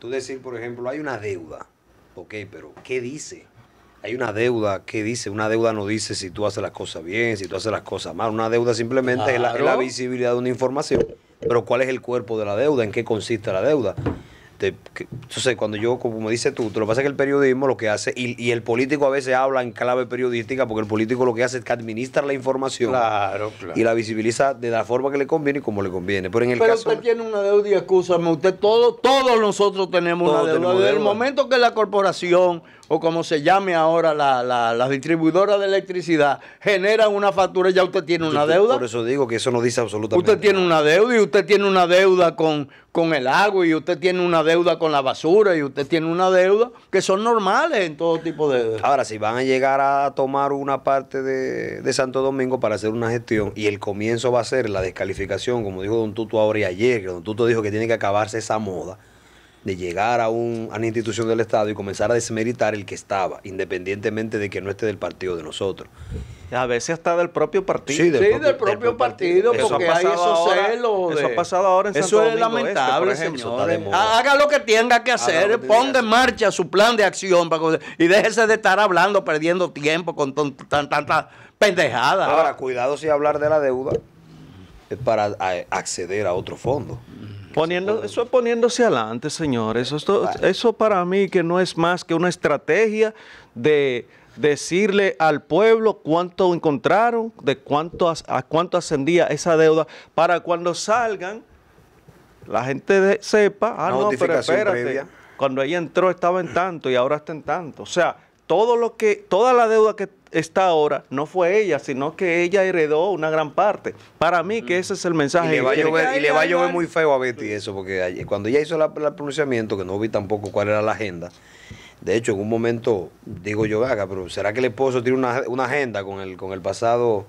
Tú decir, por ejemplo, hay una deuda. Ok, pero ¿qué dice? Hay una deuda, ¿qué dice? Una deuda no dice si tú haces las cosas bien, si tú haces las cosas mal. Una deuda simplemente es la visibilidad de una información. Pero ¿cuál es el cuerpo de la deuda? ¿En qué consiste la deuda? Este, que, entonces, cuando yo, como me dices tú, Lo que pasa es que el periodismo lo que hace, y, el político a veces habla en clave periodística, porque el político lo que hace es que administra la información y la visibiliza de la forma que le conviene y como le conviene. Pero en el caso, usted tiene una deuda y excúsame usted, todo, todos nosotros tenemos una deuda. Desde el momento que la corporación o como se llame ahora la, la, de electricidad, generan una factura y ya usted tiene una deuda. Por eso digo que eso no dice absolutamente Usted tiene una deuda y usted tiene una deuda con, con el agua y usted tiene una deuda con la basura y usted tiene una deuda que son normales en todo tipo de... Ahora, si van a llegar a tomar una parte de, de Santo Domingo para hacer una gestión y el comienzo va a ser la descalificación, como dijo Don Tuto ahora y ayer, que Don Tuto dijo que tiene que acabarse esa moda de llegar a, una institución del Estado y comenzar a desmeritar el que estaba, independientemente de que no esté del partido de nosotros. A veces está del propio partido. Sí, del, propio, partido, porque eso ha hay eso ha pasado ahora en Eso es este, lamentable, señor. Haga lo que tenga que hacer, ponga en marcha su plan de acción y déjese de estar hablando, perdiendo tiempo con tan, tanta pendejada. Ahora, cuidado si hablar de la deuda es para acceder a otro fondo eso poniéndose adelante, señores. Eso, para mí que no es más que una estrategia de decirle al pueblo cuánto encontraron, de cuánto a cuánto ascendía esa deuda, para cuando salgan, la gente sepa, ah, no, pero espérate, cuando ella entró estaba en tanto y ahora está en tanto. O sea, todo lo que, toda la deuda que está ahora no fue ella, sino que ella heredó una gran parte. Para mí, que mm. ese es el mensaje. Y le va, a llover, y le va a llover muy feo a Betty eso, porque cuando ella hizo el pronunciamiento, que no vi tampoco cuál era la agenda, de hecho, en un momento digo yo, gaga pero ¿será que el esposo tiene una, agenda con el, con el pasado?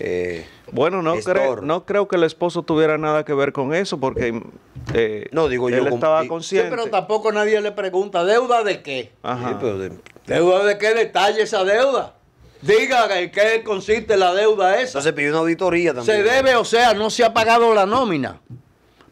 Eh, bueno, no, creo, no creo que el esposo tuviera nada que ver con eso, porque eh, no, digo él estaba consciente. pero tampoco nadie le pregunta, ¿deuda de qué? Ajá. pero de, ¿Deuda de qué detalle esa deuda? Diga en qué consiste la deuda esa. se pide una auditoría también. Se debe, o sea, no se ha pagado la nómina.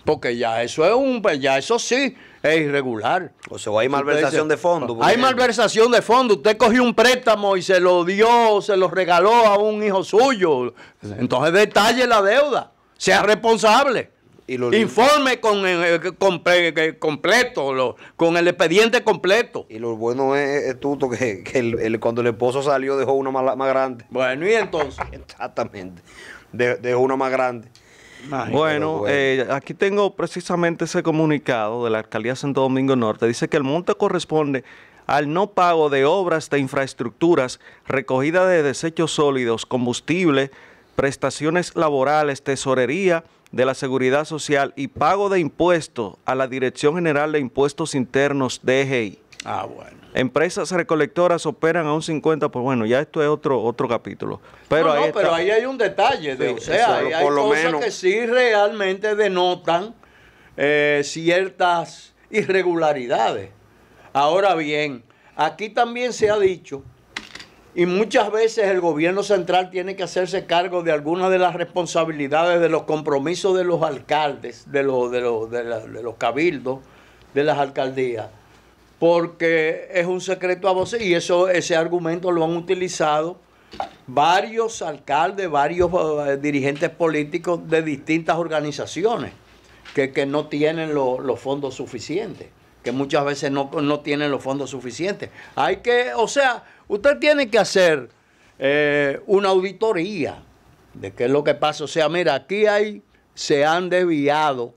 Porque ya eso es un, pues, ya eso sí es irregular. O sea, hay malversación de fondo. Hay malversación de fondo. Usted cogió un préstamo y se lo dio, se lo regaló a un hijo suyo. Entonces detalle la deuda. Sea responsable. Informe con, eh, eh, completo, con el expediente completo. Y lo bueno es, tuto que, cuando el esposo salió dejó uno más, grande. Bueno, y entonces. Exactamente. dejó uno más grande. bueno, eh, aquí tengo precisamente ese comunicado de la Alcaldía Santo Domingo Norte. Dice que el monto corresponde al no pago de obras de infraestructuras, recogida de desechos sólidos, combustible, prestaciones laborales, tesorería de la Seguridad Social y pago de impuestos a la Dirección General de Impuestos Internos, DGI. Ah, bueno. Empresas recolectoras operan a un 50%, pues bueno, ya esto es otro otro capítulo. Pero, no, ahí, pero ahí hay un detalle, de, o sea, hay cosas que sí realmente denotan eh, ciertas irregularidades. Ahora bien, aquí también se ha dicho y muchas veces el gobierno central tiene que hacerse cargo de algunas de las responsabilidades, de los compromisos de los alcaldes, de, los, de, los, de, los cabildos, de las alcaldías, porque es un secreto a voces y eso, ese argumento lo han utilizado varios alcaldes, varios eh, dirigentes políticos de distintas organizaciones que, no tienen los fondos suficientes, que muchas veces no, no tienen los fondos suficientes. Hay que, o sea, Usted tiene que hacer eh, una auditoría de qué es lo que pasa. O sea, mira, aquí hay, se han desviado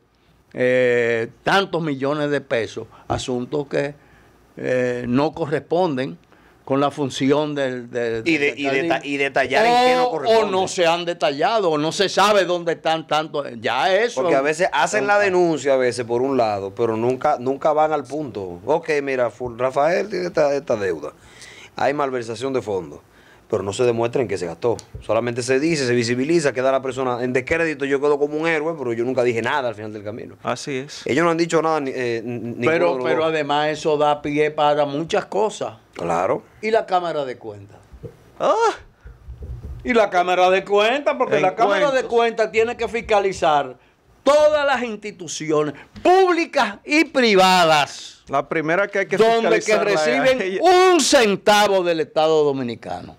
eh, tantos millones de pesos, asuntos que eh, no corresponden con la función del... y, detallar o, en qué no O no se han detallado, o no se sabe dónde están tantos... Ya eso... Porque a veces hacen la ah. denuncia, a veces, por un lado, pero nunca, nunca van al punto. Ok, mira, Rafael tiene esta deuda hay malversación de fondos, pero no se demuestra en qué se gastó. Solamente se dice, se visibiliza, queda la persona en descrédito. Yo quedo como un héroe, pero yo nunca dije nada al final del camino. Así es. Ellos no han dicho nada. Eh, pero pero además eso da pie para muchas cosas. Claro. Y la Cámara de Cuentas. ¡Ah! Y la Cámara de Cuentas, porque la Cámara de Cuentas tiene que fiscalizar todas las instituciones públicas y privadas. La primera que Donde que reciben un centavo del Estado Dominicano.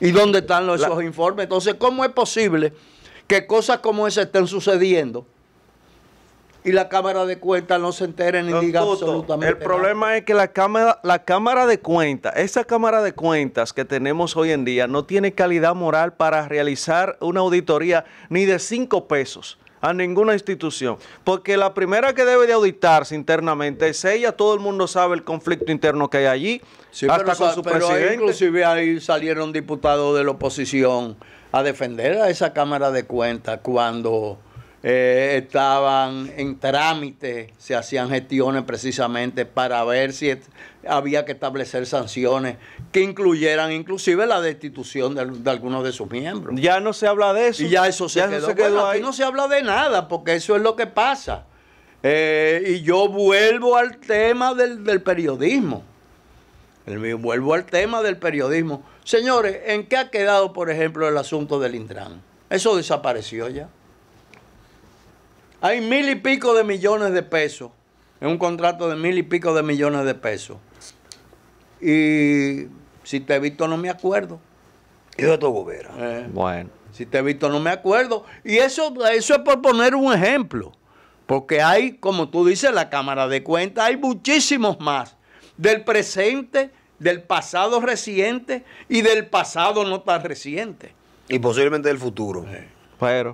¿Y dónde están esos informes? Entonces, ¿cómo es posible que cosas como esa estén sucediendo? y la Cámara de Cuentas no se entere ni diga absolutamente nada... El problema es que la cámara, la cámara de Cuentas, esa Cámara de Cuentas que tenemos hoy en día no tiene calidad moral para realizar una auditoría ni de cinco pesos a ninguna institución, porque la primera que debe de auditarse internamente es ella, todo el mundo sabe el conflicto interno que hay allí, hasta con su presidente. inclusive ahí salieron diputados de la oposición a defender a esa Cámara de Cuentas cuando eh, estaban en trámite, se hacían gestiones precisamente para ver si había que establecer sanciones que incluyeran inclusive la destitución de, algunos de sus miembros. Ya no se habla de eso. Y ya eso se quedó. No se ahí. Aquí no se habla de nada, porque eso es lo que pasa. Eh, y yo vuelvo al tema del, periodismo. El, vuelvo al tema del periodismo. Señores, ¿en qué ha quedado, por ejemplo, el asunto del Intran? Eso desapareció ya. Hay mil y pico de millones de pesos. Es un contrato de mil y pico de millones de pesos. Y si te he visto no me acuerdo. Y de tu gobierno. Eh. bueno. Si te he visto no me acuerdo. Y eso, eso es por poner un ejemplo. Porque hay, como tú dices, la Cámara de Cuentas, hay muchísimos más. Del presente, del pasado reciente y del pasado no tan reciente. Y posiblemente del futuro. Pero.